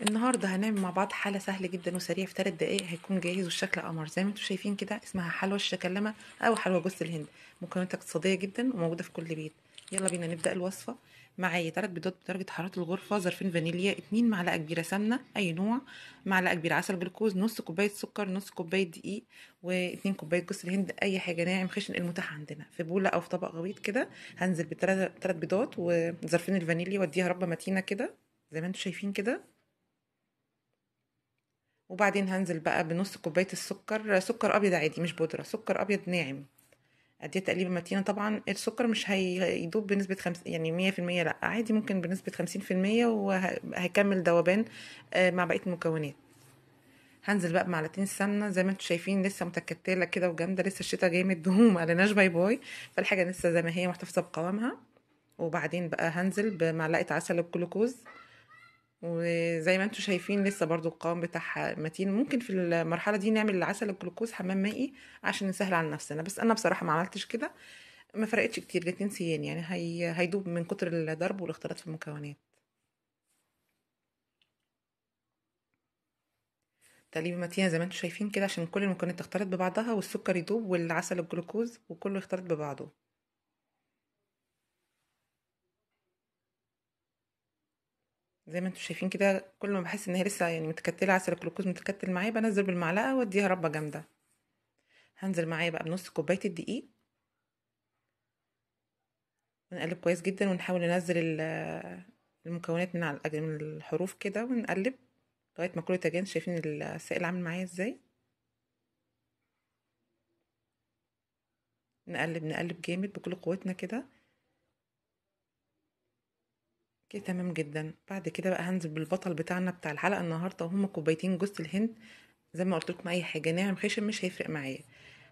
النهارده هنعمل مع بعض حاله سهله جدا وسريع في 3 دقائق هيكون جاهز والشكل قمر زي ما انتم شايفين كده اسمها حلوى الشكلمه او حلوى جوز الهند مكونات اقتصاديه جدا وموجوده في كل بيت يلا بينا نبدا الوصفه معايا 3 بيضات بدرجه حراره الغرفه ظرفين فانيليا 2 معلقه كبيره سمنه اي نوع معلقه كبيره عسل جلوكوز نص كوبايه سكر نص كوبايه دقيق و2 كوبايه جوز الهند اي حاجه ناعم خشن المتاح عندنا في بوله او في طبق غويط كده هنزل بالثلاث بيضات وظرفين الفانيليا واديها ربه متينه كده زي ما انتم شايفين كده وبعدين هنزل بقى بنص كوبايه السكر سكر ابيض عادي مش بودره سكر ابيض ناعم اديه تقليبه متينه طبعا السكر مش هيدوب بنسبه خمس يعني مية في المية لا عادي ممكن بنسبه خمسين في المية وهيكمل دوبان آه، مع بقيه المكونات هنزل بقى بمعلقتين السمنه زي ما انتم شايفين لسه متكتله كده وجامده لسه الشتا جاي من الدهون مقلناش باي باي فالحاجه لسه زي ما هي محتفظه بقوامها وبعدين بقى هنزل بمعلقه عسل الجلوكوز وزي ما انتم شايفين لسه برضو القوام بتاعها متين ممكن في المرحلة دي نعمل العسل الجلوكوز حمام مائي عشان نسهل على نفسنا بس انا بصراحة ما عملتش كده ما فرقتش كتير الاتنين سيان يعني هي هيدوب من كتر الضرب والاختلاط في المكونات تقليب متينة زي ما انتم شايفين كده عشان كل المكونات تختلط ببعضها والسكر يدوب والعسل الجلوكوز وكله يختلط ببعضه زي ما انتم شايفين كده كل ما بحس ان هي لسه يعني متكتله عسل الجلوكوز متكتل معايا بنزل بالمعلقه واديها ربه جامده هنزل معايا بقى بنص كوبايه الدقيق ونقلب كويس جدا ونحاول ننزل المكونات من على من الحروف كده ونقلب لغايه ما كله تجانس شايفين السائل عامل معايا ازاي نقلب نقلب جامد بكل قوتنا كده كده تمام جدا بعد كده بقى هنزل بالبطل بتاعنا بتاع الحلقه النهارده وهما كوبايتين جوز الهند زي ما قلت لكم اي حاجه ناعم خشن مش هيفرق معايا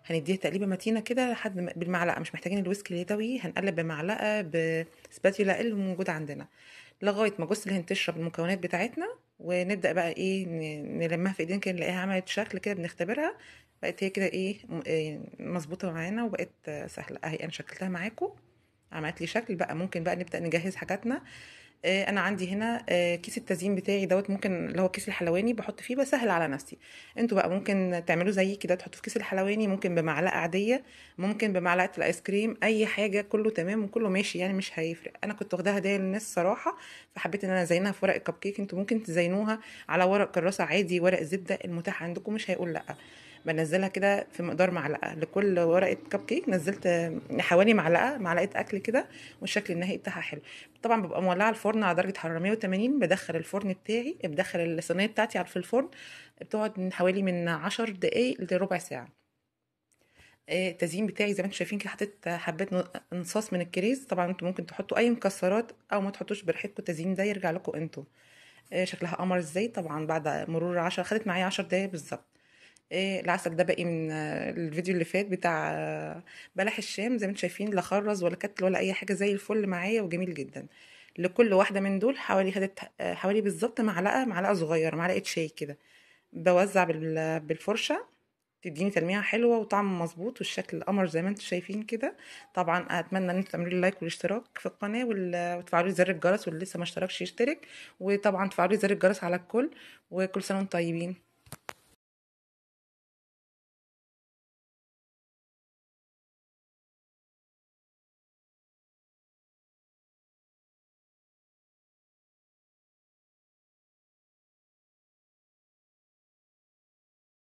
هنديها تقليبه متينه كده لحد بالمعلقه مش محتاجين الويسك اليدوي هنقلب بمعلقه بسباتيولا اللي موجوده عندنا لغايه ما جوز الهند تشرب المكونات بتاعتنا ونبدا بقى ايه نلمها في ايدينا كده نلاقيها عملت شكل كده بنختبرها بقت هي كده إيه،, ايه مظبوطه معانا وبقت سهله اهي انا شكلتها معاكم عملت لي شكل بقى ممكن بقى نبدا نجهز حاجاتنا آه، انا عندي هنا آه، كيس التزيين بتاعي دوت ممكن اللي هو كيس الحلواني بحط فيه بسهل على نفسي انتوا بقى ممكن تعملوا زي كده تحطوا في كيس الحلواني ممكن بمعلقه عاديه ممكن بمعلقه الايس كريم اي حاجه كله تمام وكله ماشي يعني مش هيفرق انا كنت واخداها هديه للناس صراحه فحبيت ان انا ازينها في ورق الكب كيك انتوا ممكن تزينوها على ورق كراسه عادي ورق زبده المتاح عندكم مش هيقول لا بنزلها كده في مقدار معلقه لكل ورقه كب كيك نزلت حوالي معلقه معلقه اكل كده والشكل النهائي بتاعها حلو طبعا ببقى مولعه الفرن على درجه حراره 180 بدخل الفرن بتاعي بدخل الصينيه بتاعتي في الفرن بتقعد من حوالي من 10 دقايق لربع ساعه آه، التزيين بتاعي زي ما انتم شايفين كده حطيت حبات نصاص من الكريز طبعا انتم ممكن تحطوا اي مكسرات او ما تحطوش براحتكم التزيين ده يرجع لكم انتم آه، شكلها قمر ازاي طبعا بعد مرور 10 خدت معايا 10 دقايق بالظبط ايه العسل ده باقي من آه، الفيديو اللي فات بتاع آه، بلح الشام زي ما انتم شايفين لا خرز ولا كتل ولا اي حاجه زي الفل معايا وجميل جدا لكل واحده من دول حوالي خدت آه، حوالي بالظبط معلقه معلقه صغيره معلقه شاي كده بوزع بالفرشه تديني تلميعه حلوه وطعم مظبوط والشكل القمر زي ما انتم شايفين كده طبعا اتمنى ان انتم تعملوا لي لايك والاشتراك في القناه وتفعلوا زر الجرس واللي لسه ما اشتركش يشترك وطبعا تفعلوا زر الجرس على الكل وكل سنه وانتم طيبين